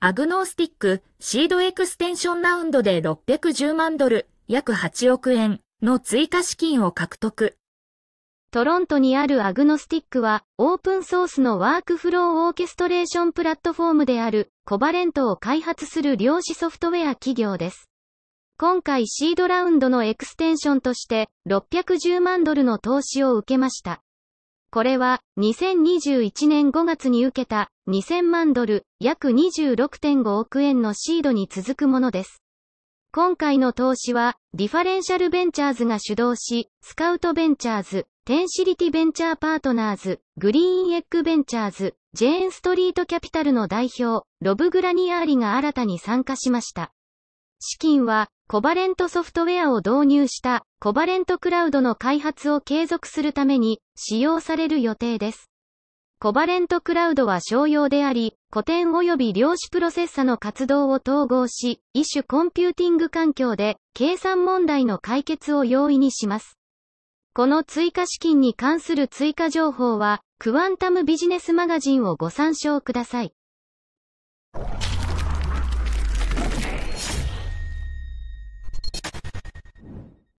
アグノースティックシードエクステンションラウンドで610万ドル、約8億円の追加資金を獲得。トロントにあるアグノスティックは、オープンソースのワークフローオーケストレーションプラットフォームである、コバレントを開発する量子ソフトウェア企業です。今回シードラウンドのエクステンションとして、610万ドルの投資を受けました。これは、2021年5月に受けた、2000万ドル、約26.5億円のシードに続くものです。今回の投資は、ディファレンシャルベンチャーズが主導し、スカウトベンチャーズ、テンシリティベンチャーパートナーズ、グリーンエッグベンチャーズ、ジェーンストリートキャピタルの代表、ロブ・グラニアーリが新たに参加しました。資金は、コバレントソフトウェアを導入したコバレントクラウドの開発を継続するために使用される予定です。コバレントクラウドは商用であり、古典及び量子プロセッサの活動を統合し、一種コンピューティング環境で計算問題の解決を容易にします。この追加資金に関する追加情報は、クワンタムビジネスマガジンをご参照ください。